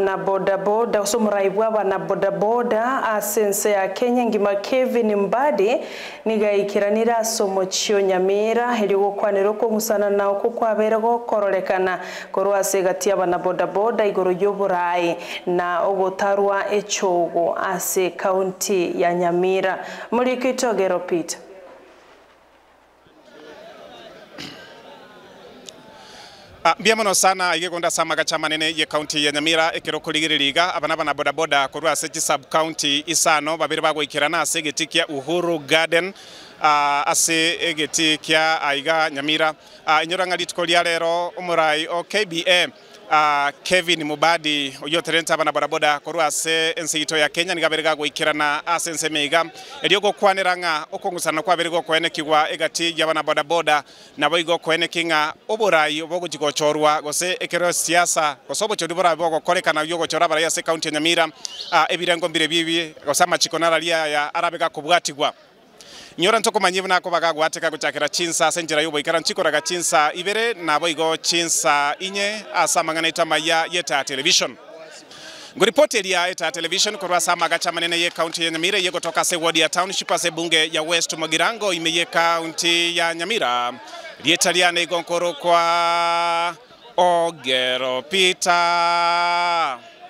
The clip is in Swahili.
wana bodaboda usumuraibwa wana bodaboda asense ya kenya ngima kevin mbadi nigaikiranira asomo chio nyamira eliogokwanira okong'usana nao kokwabere gokororekana korwa ase gati abana boda igoro yo burai na ogotarwa echogo ase county ya nyamira muri kitogero pita Ah, mbia muno sana igikunda samaga chamanene ye county ya nyamira ikirukurigiririga abana bana boda boda kurwa sechi sub county isano babiri bagwikirana ase giti uhuru garden uh, ase giti aiga nyamira uh, ah, inyoranga litiko ria rero umurai o KBA uh, Kevin Mubadi uyo terenta abana bodaboda korwase ensigito ya Kenya nigabere gagoikirana ase ense meiga erio gokwanera ng'a okong'usana kwabere gokoenekigwa egati ya abana bodaboda nabo igokoeneki ng'a oborai obogochi gochorwa gose ekero siasa bora obochori borabe bogokorekana uyo gochora abarai ase ekaunti ya nyamira uh, ebirango mbire bibi gose amachiko nararia ya arabe kubwatigwa nyora ntoko manyibu nako bagagwateka gochakera chinsa ase ikara yoboikara nchikoraga chinsa ibere na igo chinsa inye mangana amang'ana maya yeta television ngoripoti eria eta television korwa sama magacha manene ye kaunti ya Nyamira ye kutoka se ward ya township ase bunge ya West Mogirango ime ye kaunti ya Nyamira na igonkoro kwa ogero pita